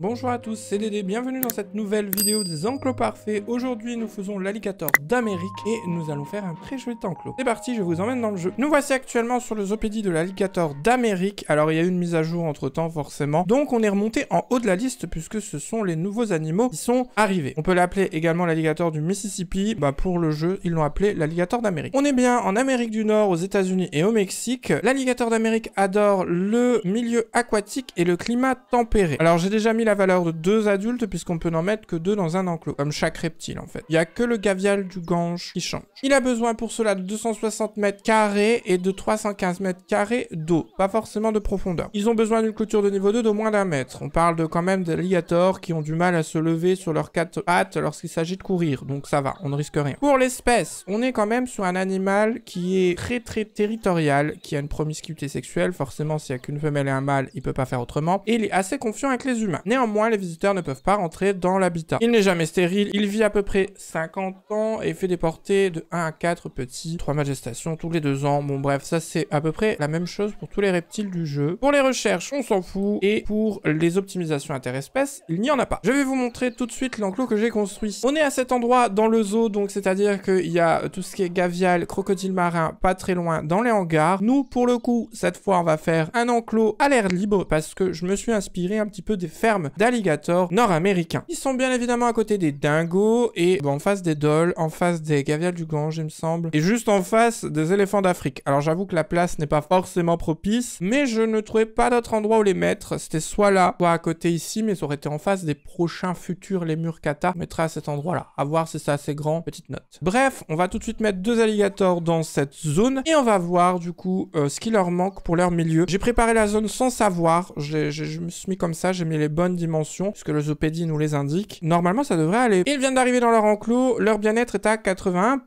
Bonjour à tous, c'est Dédé, bienvenue dans cette nouvelle vidéo des enclos parfaits. Aujourd'hui, nous faisons l'alligator d'Amérique et nous allons faire un très joli enclos. C'est parti, je vous emmène dans le jeu. Nous voici actuellement sur le Zopédie de l'alligator d'Amérique. Alors, il y a eu une mise à jour entre temps, forcément. Donc, on est remonté en haut de la liste puisque ce sont les nouveaux animaux qui sont arrivés. On peut l'appeler également l'alligator du Mississippi. Bah, pour le jeu, ils l'ont appelé l'alligator d'Amérique. On est bien en Amérique du Nord, aux États-Unis et au Mexique. L'alligator d'Amérique adore le milieu aquatique et le climat tempéré. Alors, j'ai déjà mis la valeur de deux adultes puisqu'on peut n'en mettre que deux dans un enclos, comme chaque reptile en fait. Il n'y a que le gavial du gange qui change. Il a besoin pour cela de 260 mètres carrés et de 315 mètres carrés d'eau, pas forcément de profondeur. Ils ont besoin d'une clôture de niveau 2 d'au moins d'un mètre. On parle de, quand même d'alligators qui ont du mal à se lever sur leurs quatre pattes lorsqu'il s'agit de courir, donc ça va, on ne risque rien. Pour l'espèce, on est quand même sur un animal qui est très très territorial, qui a une promiscuité sexuelle, forcément s'il n'y a qu'une femelle et un mâle, il peut pas faire autrement, et il est assez confiant avec les humains. Néanmoins, les visiteurs ne peuvent pas rentrer dans l'habitat. Il n'est jamais stérile, il vit à peu près 50 ans et fait des portées de 1 à 4 petits, 3 majestations tous les 2 ans. Bon bref, ça c'est à peu près la même chose pour tous les reptiles du jeu. Pour les recherches, on s'en fout et pour les optimisations interespèces, il n'y en a pas. Je vais vous montrer tout de suite l'enclos que j'ai construit. On est à cet endroit dans le zoo, donc c'est-à-dire qu'il y a tout ce qui est gavial, crocodile marin, pas très loin dans les hangars. Nous, pour le coup, cette fois, on va faire un enclos à l'air libre parce que je me suis inspiré un petit peu des fermes d'alligators nord-américains. Ils sont bien évidemment à côté des dingos et en face des dolls, en face des gaviales du Gange, il me semble, et juste en face des éléphants d'Afrique. Alors j'avoue que la place n'est pas forcément propice, mais je ne trouvais pas d'autre endroit où les mettre. C'était soit là, soit à côté ici, mais ça aurait été en face des prochains futurs les murs kata. mettra à cet endroit-là. À voir si c'est assez grand. Petite note. Bref, on va tout de suite mettre deux alligators dans cette zone et on va voir du coup euh, ce qui leur manque pour leur milieu. J'ai préparé la zone sans savoir. je me suis mis comme ça. J'ai mis les bonnes dimensions, dimension, que le zoopédie nous les indique. Normalement, ça devrait aller. Ils viennent d'arriver dans leur enclos, leur bien-être est à 81%.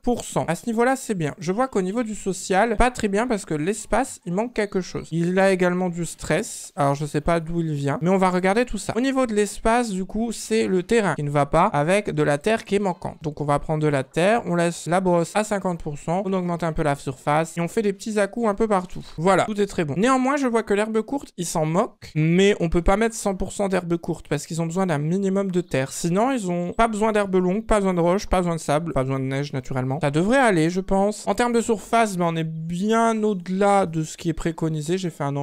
À ce niveau-là, c'est bien. Je vois qu'au niveau du social, pas très bien parce que l'espace, il manque quelque chose. Il a également du stress, alors je sais pas d'où il vient, mais on va regarder tout ça. Au niveau de l'espace, du coup, c'est le terrain qui ne va pas avec de la terre qui est manquante. Donc on va prendre de la terre, on laisse la brosse à 50%, on augmente un peu la surface et on fait des petits à coups un peu partout. Voilà, tout est très bon. Néanmoins, je vois que l'herbe courte, il s'en moque, mais on peut pas mettre 100% d'herbe courte, parce qu'ils ont besoin d'un minimum de terre. Sinon, ils ont pas besoin d'herbe longue, pas besoin de roches, pas besoin de sable, pas besoin de neige naturellement. Ça devrait aller, je pense. En termes de surface, ben, on est bien au-delà de ce qui est préconisé. J'ai fait un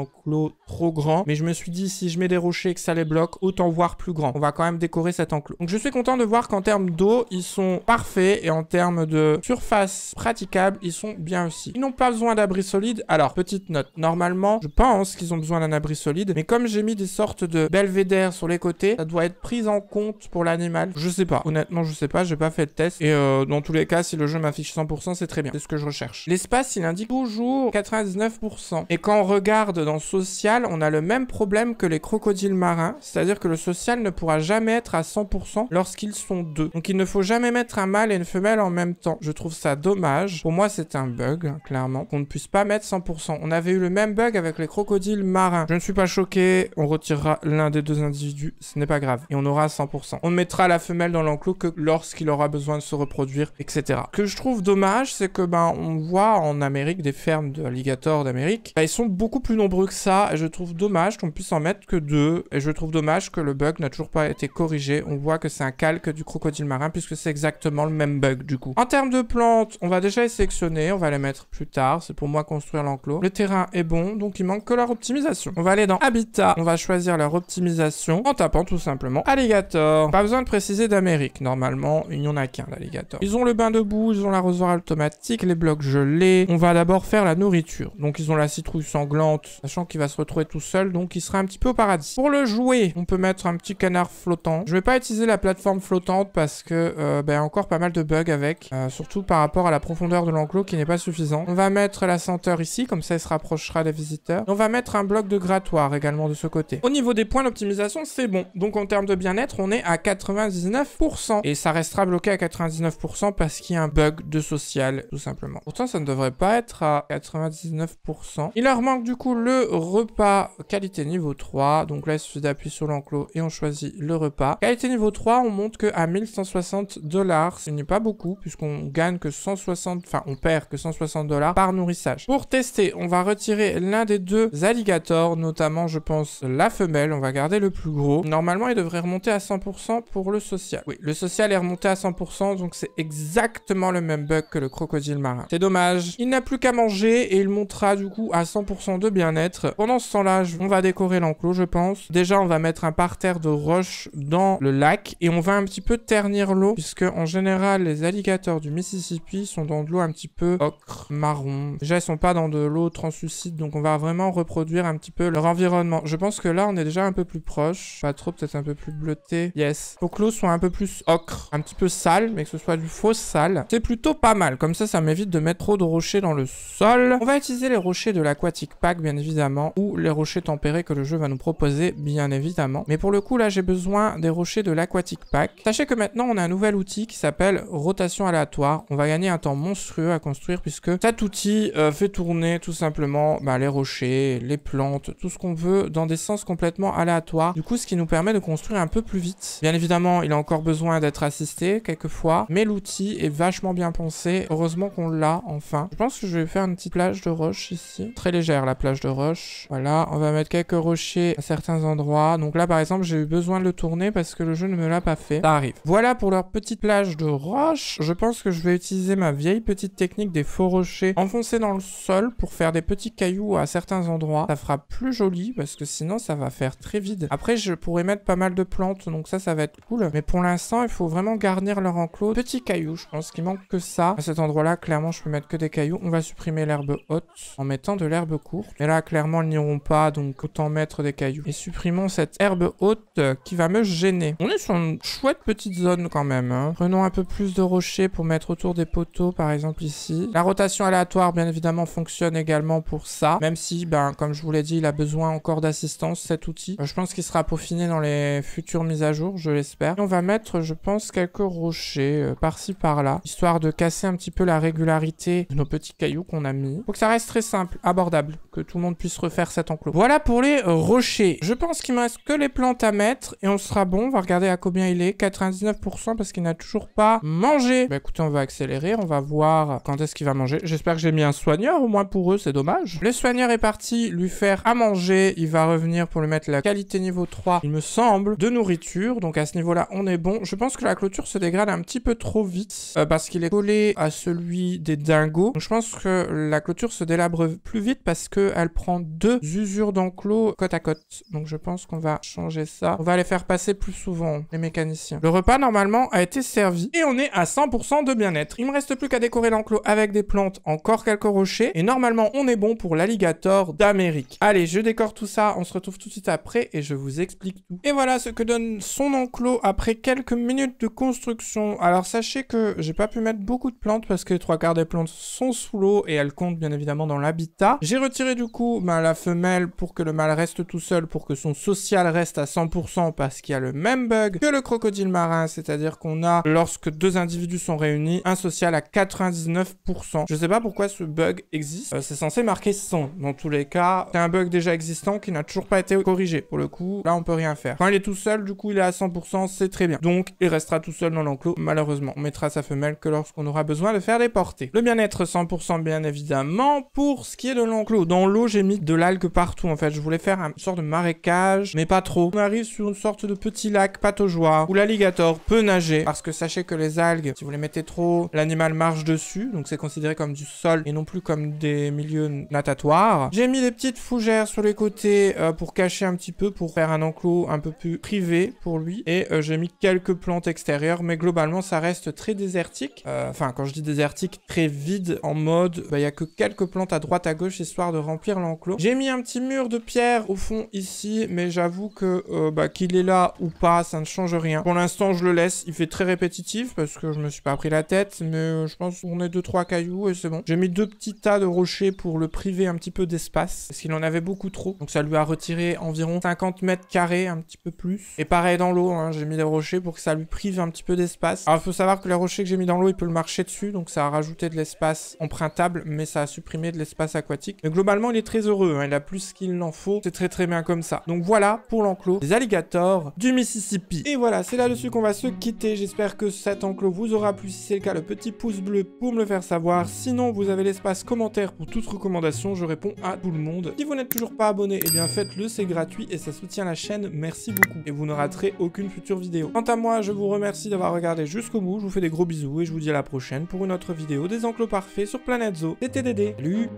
trop grand. Mais je me suis dit, si je mets des rochers et que ça les bloque, autant voir plus grand. On va quand même décorer cet enclos. Donc je suis content de voir qu'en termes d'eau, ils sont parfaits. Et en termes de surface praticable, ils sont bien aussi. Ils n'ont pas besoin d'abri solide. Alors, petite note. Normalement, je pense qu'ils ont besoin d'un abri solide. Mais comme j'ai mis des sortes de belvédères sur les côtés, ça doit être pris en compte pour l'animal. Je sais pas. Honnêtement, je sais pas. J'ai pas fait de test. Et euh, dans tous les cas, si le jeu m'affiche 100%, c'est très bien. C'est ce que je recherche. L'espace, il indique toujours 99%. Et quand on regarde dans ce social, on a le même problème que les crocodiles marins, c'est-à-dire que le social ne pourra jamais être à 100% lorsqu'ils sont deux. Donc il ne faut jamais mettre un mâle et une femelle en même temps. Je trouve ça dommage. Pour moi, c'est un bug, hein, clairement, qu'on ne puisse pas mettre 100%. On avait eu le même bug avec les crocodiles marins. Je ne suis pas choqué, on retirera l'un des deux individus, ce n'est pas grave. Et on aura 100%. On mettra la femelle dans l'enclos que lorsqu'il aura besoin de se reproduire, etc. Ce que je trouve dommage, c'est que ben on voit en Amérique des fermes d'alligators d'Amérique, ben, ils sont beaucoup plus nombreux que ça je trouve dommage qu'on puisse en mettre que deux. Et je trouve dommage que le bug n'a toujours pas été corrigé. On voit que c'est un calque du crocodile marin puisque c'est exactement le même bug du coup. En termes de plantes, on va déjà les sélectionner. On va les mettre plus tard. C'est pour moi construire l'enclos. Le terrain est bon, donc il manque que leur optimisation. On va aller dans Habitat. On va choisir leur optimisation en tapant tout simplement Alligator. Pas besoin de préciser d'Amérique. Normalement, il n'y en a qu'un l'Alligator. Ils ont le bain de boue, ils ont l'arrosoir automatique, les blocs gelés. On va d'abord faire la nourriture. Donc ils ont la citrouille sanglante, sachant va se retrouver tout seul, donc il sera un petit peu au paradis. Pour le jouer, on peut mettre un petit canard flottant. Je vais pas utiliser la plateforme flottante parce que, euh, ben, encore pas mal de bugs avec, euh, surtout par rapport à la profondeur de l'enclos qui n'est pas suffisant. On va mettre la senteur ici, comme ça il se rapprochera des visiteurs. on va mettre un bloc de grattoir également de ce côté. Au niveau des points d'optimisation, c'est bon. Donc en termes de bien-être, on est à 99%. Et ça restera bloqué à 99% parce qu'il y a un bug de social, tout simplement. Pourtant, ça ne devrait pas être à 99%. Il leur manque du coup le repas qualité niveau 3. Donc là, il suffit d'appuyer sur l'enclos et on choisit le repas. Qualité niveau 3, on monte que à 1160 dollars. Ce n'est pas beaucoup puisqu'on gagne que 160, enfin on perd que 160 dollars par nourrissage. Pour tester, on va retirer l'un des deux alligators, notamment je pense la femelle. On va garder le plus gros. Normalement, il devrait remonter à 100% pour le social. Oui, le social est remonté à 100%, donc c'est exactement le même bug que le crocodile marin. C'est dommage. Il n'a plus qu'à manger et il montera du coup à 100% de bien-être pendant ce temps-là, on va décorer l'enclos, je pense. Déjà, on va mettre un parterre de roches dans le lac et on va un petit peu ternir l'eau puisque en général, les alligators du Mississippi sont dans de l'eau un petit peu ocre, marron. Déjà, ils sont pas dans de l'eau translucide, donc on va vraiment reproduire un petit peu leur environnement. Je pense que là, on est déjà un peu plus proche. Pas trop, peut-être un peu plus bleuté. Yes. Faut que l'eau soit un peu plus ocre, un petit peu sale, mais que ce soit du faux sale. C'est plutôt pas mal. Comme ça, ça m'évite de mettre trop de rochers dans le sol. On va utiliser les rochers de l'Aquatic Pack, bien évidemment ou les rochers tempérés que le jeu va nous proposer, bien évidemment. Mais pour le coup, là, j'ai besoin des rochers de l'Aquatic Pack. Sachez que maintenant, on a un nouvel outil qui s'appelle rotation aléatoire. On va gagner un temps monstrueux à construire puisque cet outil euh, fait tourner tout simplement bah, les rochers, les plantes, tout ce qu'on veut dans des sens complètement aléatoires. Du coup, ce qui nous permet de construire un peu plus vite. Bien évidemment, il a encore besoin d'être assisté quelquefois, mais l'outil est vachement bien pensé. Heureusement qu'on l'a enfin. Je pense que je vais faire une petite plage de roche ici. Très légère la plage de roche. Voilà, on va mettre quelques rochers à certains endroits. Donc là, par exemple, j'ai eu besoin de le tourner parce que le jeu ne me l'a pas fait. Ça arrive. Voilà pour leur petite plage de roches. Je pense que je vais utiliser ma vieille petite technique des faux rochers enfoncés dans le sol pour faire des petits cailloux à certains endroits. Ça fera plus joli parce que sinon, ça va faire très vide. Après, je pourrais mettre pas mal de plantes, donc ça, ça va être cool. Mais pour l'instant, il faut vraiment garnir leur enclos. Petits cailloux, je pense qu'il manque que ça. À cet endroit-là, clairement, je peux mettre que des cailloux. On va supprimer l'herbe haute en mettant de l'herbe courte. Et là, clairement, n'iront pas, donc autant mettre des cailloux. Et supprimons cette herbe haute qui va me gêner. On est sur une chouette petite zone quand même. Hein. Prenons un peu plus de rochers pour mettre autour des poteaux, par exemple ici. La rotation aléatoire, bien évidemment, fonctionne également pour ça. Même si, ben, comme je vous l'ai dit, il a besoin encore d'assistance, cet outil. Je pense qu'il sera peaufiné dans les futures mises à jour, je l'espère. On va mettre, je pense, quelques rochers euh, par-ci, par-là, histoire de casser un petit peu la régularité de nos petits cailloux qu'on a mis. Faut que ça reste très simple, abordable, que tout le monde puisse faire cet enclos. Voilà pour les euh, rochers. Je pense qu'il me reste que les plantes à mettre et on sera bon. On va regarder à combien il est. 99% parce qu'il n'a toujours pas mangé. Bah écoutez, on va accélérer. On va voir quand est-ce qu'il va manger. J'espère que j'ai mis un soigneur au moins pour eux. C'est dommage. Le soigneur est parti lui faire à manger. Il va revenir pour lui mettre la qualité niveau 3, il me semble, de nourriture. Donc à ce niveau-là, on est bon. Je pense que la clôture se dégrade un petit peu trop vite euh, parce qu'il est collé à celui des dingos. je pense que la clôture se délabre plus vite parce qu'elle prend deux usures d'enclos côte à côte. Donc je pense qu'on va changer ça. On va les faire passer plus souvent, les mécaniciens. Le repas, normalement, a été servi et on est à 100% de bien-être. Il me reste plus qu'à décorer l'enclos avec des plantes, encore quelques rochers et normalement, on est bon pour l'alligator d'Amérique. Allez, je décore tout ça. On se retrouve tout de suite après et je vous explique tout. Et voilà ce que donne son enclos après quelques minutes de construction. Alors sachez que j'ai pas pu mettre beaucoup de plantes parce que trois quarts des plantes sont sous l'eau et elles comptent bien évidemment dans l'habitat. J'ai retiré du coup ma la femelle pour que le mâle reste tout seul, pour que son social reste à 100% parce qu'il y a le même bug que le crocodile marin, c'est-à-dire qu'on a, lorsque deux individus sont réunis, un social à 99%. Je sais pas pourquoi ce bug existe. Euh, c'est censé marquer 100. Dans tous les cas, c'est un bug déjà existant qui n'a toujours pas été corrigé. Pour le coup, là, on peut rien faire. Quand il est tout seul, du coup, il est à 100%, c'est très bien. Donc, il restera tout seul dans l'enclos. Malheureusement, on mettra sa femelle que lorsqu'on aura besoin de faire les portées. Le bien-être 100% bien évidemment. Pour ce qui est de l'enclos, dans l'eau, j'ai mis de l'algue partout en fait. Je voulais faire une sorte de marécage, mais pas trop. On arrive sur une sorte de petit lac patojoie où l'alligator peut nager parce que sachez que les algues, si vous les mettez trop, l'animal marche dessus, donc c'est considéré comme du sol et non plus comme des milieux natatoires. J'ai mis des petites fougères sur les côtés euh, pour cacher un petit peu, pour faire un enclos un peu plus privé pour lui. Et euh, j'ai mis quelques plantes extérieures, mais globalement ça reste très désertique. Euh, enfin, quand je dis désertique, très vide en mode, bah, il y a que quelques plantes à droite à gauche histoire de remplir l'enclos. J'ai mis un petit mur de pierre au fond ici, mais j'avoue que euh, bah, qu'il est là ou pas, ça ne change rien. Pour l'instant, je le laisse. Il fait très répétitif parce que je me suis pas pris la tête, mais euh, je pense qu'on est deux trois cailloux et c'est bon. J'ai mis deux petits tas de rochers pour le priver un petit peu d'espace parce qu'il en avait beaucoup trop. Donc ça lui a retiré environ 50 mètres carrés, un petit peu plus. Et pareil dans l'eau, hein, j'ai mis des rochers pour que ça lui prive un petit peu d'espace. Alors il faut savoir que les rochers que j'ai mis dans l'eau, il peut le marcher dessus, donc ça a rajouté de l'espace empruntable, mais ça a supprimé de l'espace aquatique. Mais globalement, il est très heureux. Hein, a plus qu'il n'en faut. C'est très très bien comme ça. Donc voilà pour l'enclos des alligators du Mississippi. Et voilà, c'est là-dessus qu'on va se quitter. J'espère que cet enclos vous aura plu. Si c'est le cas, le petit pouce bleu pour me le faire savoir. Sinon, vous avez l'espace commentaire pour toute recommandation. Je réponds à tout le monde. Si vous n'êtes toujours pas abonné, eh bien faites-le, c'est gratuit et ça soutient la chaîne. Merci beaucoup. Et vous ne raterez aucune future vidéo. Quant à moi, je vous remercie d'avoir regardé jusqu'au bout. Je vous fais des gros bisous et je vous dis à la prochaine pour une autre vidéo des enclos parfaits sur Planète Zoo. C'était Dédé. Salut